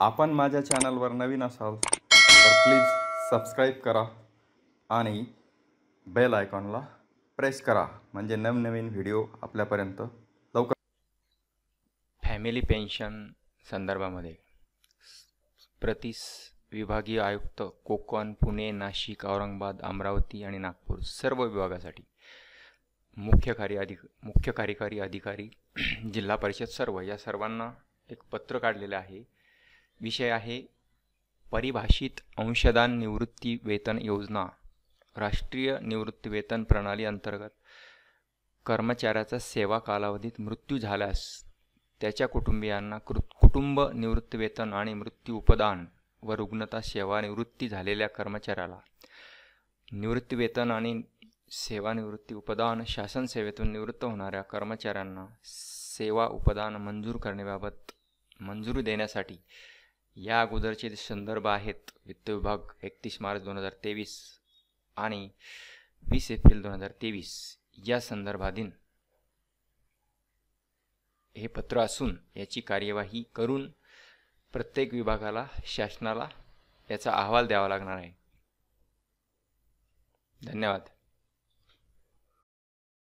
आपण माझ्या चॅनलवर नवीन असाल तर प्लीज सबस्क्राईब करा आणि बेल आयकॉनला प्रेस करा म्हणजे नवनवीन व्हिडिओ आपल्यापर्यंत लवकर फॅमिली पेन्शन संदर्भामध्ये प्रतिस विभागीय आयुक्त कोकण पुणे नाशिक औरंगाबाद अमरावती आणि नागपूर सर्व विभागासाठी मुख्य कार्य अधिक मुख्य कार्यकारी अधिकारी जिल्हा परिषद सर्व या सर्वांना एक पत्र काढलेलं आहे विषय आहे परिभाषित अंशदान निवृत्ती वेतन योजना राष्ट्रीय निवृत्ती वेतन प्रणाली अंतर्गत कर्मचाऱ्याचा सेवा कालावधीत मृत्यू झाल्यास त्याच्या कुटुंबियांना कृ कुटुंब वेतन आणि मृत्यू उपदान व रुग्णता सेवानिवृत्ती झालेल्या कर्मचाऱ्याला निवृत्ती वेतन आणि सेवानिवृत्ती उपदान शासन सेवेतून निवृत्त होणाऱ्या कर्मचाऱ्यांना सेवा उपदान मंजूर करण्याबाबत मंजुरी देण्यासाठी या अगोदरचे संदर्भ आहेत वित्त विभाग एकतीस मार्च दोन हजार तेवीस आणि वीस एप्रिल दोन हजार तेवीस या संदर्भाधीन हे पत्र असून याची कार्यवाही करून प्रत्येक विभागाला शासनाला याचा अहवाल द्यावा लागणार आहे धन्यवाद